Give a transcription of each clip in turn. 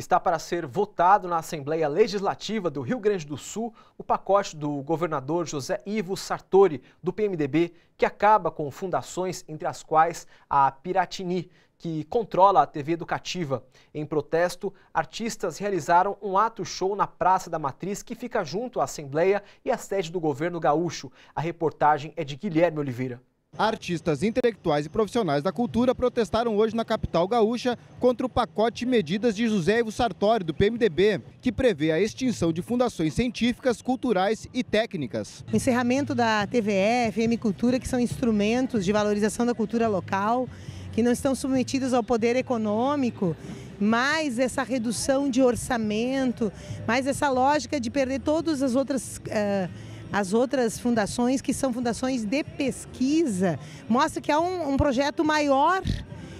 Está para ser votado na Assembleia Legislativa do Rio Grande do Sul o pacote do governador José Ivo Sartori, do PMDB, que acaba com fundações, entre as quais a Piratini, que controla a TV educativa. Em protesto, artistas realizaram um ato-show na Praça da Matriz, que fica junto à Assembleia e à sede do governo gaúcho. A reportagem é de Guilherme Oliveira. Artistas intelectuais e profissionais da cultura protestaram hoje na capital gaúcha contra o pacote de medidas de José Ivo Sartori, do PMDB, que prevê a extinção de fundações científicas, culturais e técnicas. O encerramento da TVE, FM Cultura, que são instrumentos de valorização da cultura local, que não estão submetidos ao poder econômico, mais essa redução de orçamento, mais essa lógica de perder todas as outras. Uh, as outras fundações, que são fundações de pesquisa, mostra que há um, um projeto maior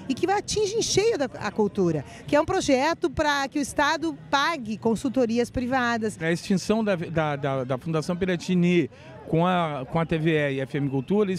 e que atinge em cheio a cultura, que é um projeto para que o Estado pague consultorias privadas. A extinção da, da, da, da Fundação Piratini com a, com a TVE e a FM Cultura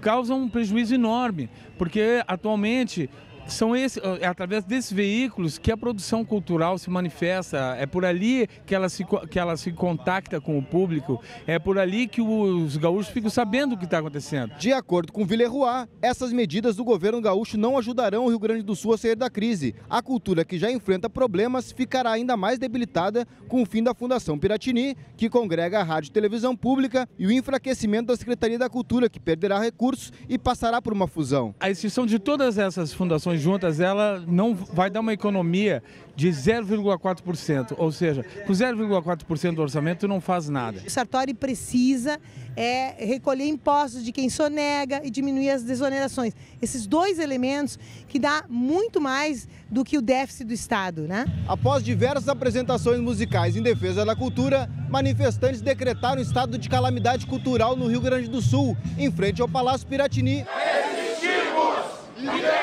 causa um prejuízo enorme, porque atualmente são esse, é através desses veículos que a produção cultural se manifesta, é por ali que ela se, que ela se contacta com o público, é por ali que os gaúchos ficam sabendo o que está acontecendo. De acordo com Villeroy, essas medidas do governo gaúcho não ajudarão o Rio Grande do Sul a sair da crise. A cultura que já enfrenta problemas ficará ainda mais debilitada com o fim da Fundação Piratini, que congrega a rádio e televisão pública, e o enfraquecimento da Secretaria da Cultura, que perderá recursos e passará por uma fusão. A extinção de todas essas fundações juntas, ela não vai dar uma economia de 0,4%, ou seja, com 0,4% do orçamento não faz nada. O Sartori precisa é, recolher impostos de quem sonega e diminuir as desonerações. Esses dois elementos que dá muito mais do que o déficit do Estado, né? Após diversas apresentações musicais em defesa da cultura, manifestantes decretaram estado de calamidade cultural no Rio Grande do Sul, em frente ao Palácio Piratini. Resistimos!